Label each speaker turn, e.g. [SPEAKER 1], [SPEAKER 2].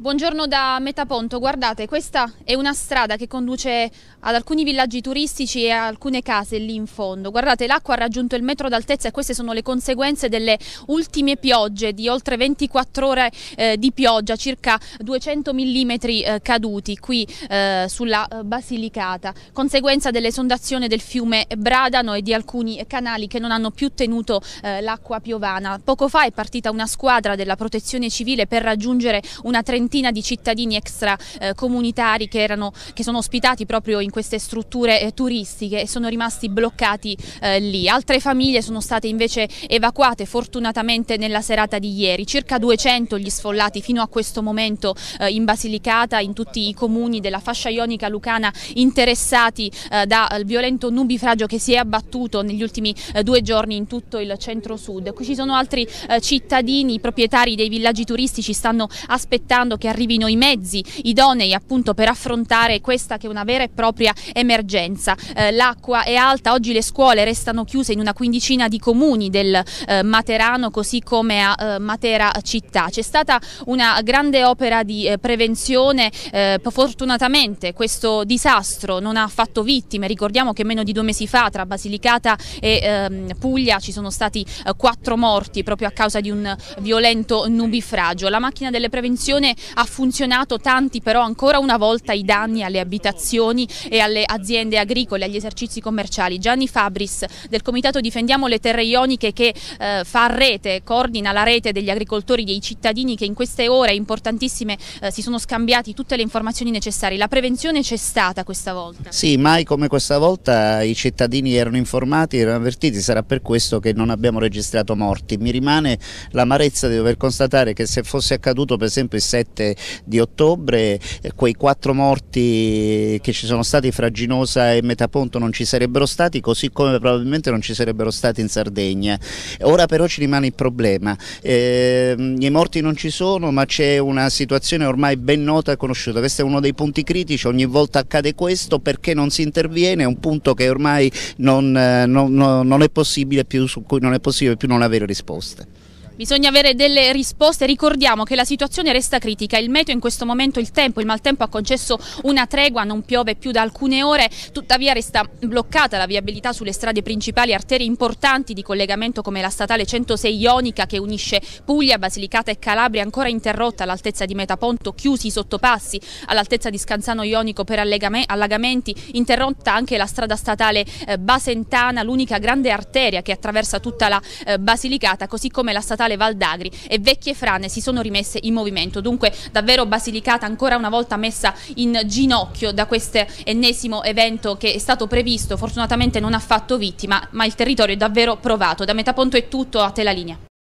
[SPEAKER 1] Buongiorno da Metaponto, guardate questa è una strada che conduce ad alcuni villaggi turistici e a alcune case lì in fondo. Guardate l'acqua ha raggiunto il metro d'altezza e queste sono le conseguenze delle ultime piogge di oltre 24 ore eh, di pioggia, circa 200 mm eh, caduti qui eh, sulla eh, Basilicata, conseguenza dell'esondazione del fiume Bradano e di alcuni canali che non hanno più tenuto eh, l'acqua piovana. Poco fa è partita una squadra della protezione civile per raggiungere una trentina cinquantina di cittadini extracomunitari eh, che, erano, che sono ospitati proprio in queste strutture eh, turistiche e sono rimasti bloccati eh, lì. Altre famiglie sono state invece evacuate fortunatamente nella serata di ieri, circa 200 gli sfollati fino a questo momento eh, in Basilicata, in tutti i comuni della fascia ionica lucana interessati eh, dal eh, violento nubifragio che si è abbattuto negli ultimi due giorni in tutto il centro-sud. Qui ci sono altri cittadini, i proprietari dei villaggi turistici stanno aspettando che arrivino i mezzi idonei appunto per affrontare questa che è una vera e propria emergenza. Eh, L'acqua è alta, oggi le scuole restano chiuse in una quindicina di comuni del eh, Materano così come a eh, Matera città. C'è stata una grande opera di eh, prevenzione, eh, fortunatamente questo disastro non ha fatto vittime, ricordiamo che meno di due mesi fa tra Basilicata e ehm, Puglia ci sono stati eh, quattro morti proprio a causa di un violento nubifragio. La macchina delle prevenzioni prevenzione ha funzionato tanti però ancora una volta i danni alle abitazioni e alle aziende agricole, agli esercizi commerciali. Gianni Fabris del Comitato Difendiamo le Terre Ioniche che eh, fa rete, coordina la rete degli agricoltori, dei cittadini che in queste ore importantissime eh, si sono scambiati tutte le informazioni necessarie. La prevenzione c'è stata questa volta?
[SPEAKER 2] Sì, mai come questa volta i cittadini erano informati, erano avvertiti, sarà per questo che non abbiamo registrato morti. Mi rimane l'amarezza di dover constatare che se fosse accaduto per esempio il 7 7 di ottobre, eh, quei quattro morti che ci sono stati fra Ginosa e Metaponto non ci sarebbero stati, così come probabilmente non ci sarebbero stati in Sardegna. Ora però ci rimane il problema, eh, i morti non ci sono ma c'è una situazione ormai ben nota e conosciuta, questo è uno dei punti critici, ogni volta accade questo perché non si interviene, è un punto che ormai non, eh, non, non è possibile più, su cui non è possibile più non avere risposte.
[SPEAKER 1] Bisogna avere delle risposte, ricordiamo che la situazione resta critica, il meteo in questo momento il tempo, il maltempo ha concesso una tregua, non piove più da alcune ore, tuttavia resta bloccata la viabilità sulle strade principali, arterie importanti di collegamento come la statale 106 Ionica che unisce Puglia, Basilicata e Calabria ancora interrotta all'altezza di Metaponto, chiusi i sottopassi, all'altezza di Scanzano Ionico per allagamenti, interrotta anche la strada statale eh, Basentana, l'unica grande arteria che attraversa tutta la eh, Basilicata, così come la statale Viale Valdagri e Vecchie Frane si sono rimesse in movimento. Dunque davvero Basilicata ancora una volta messa in ginocchio da questo ennesimo evento che è stato previsto, fortunatamente non ha fatto vittima, ma il territorio è davvero provato. Da Metaponto è tutto, a te la linea.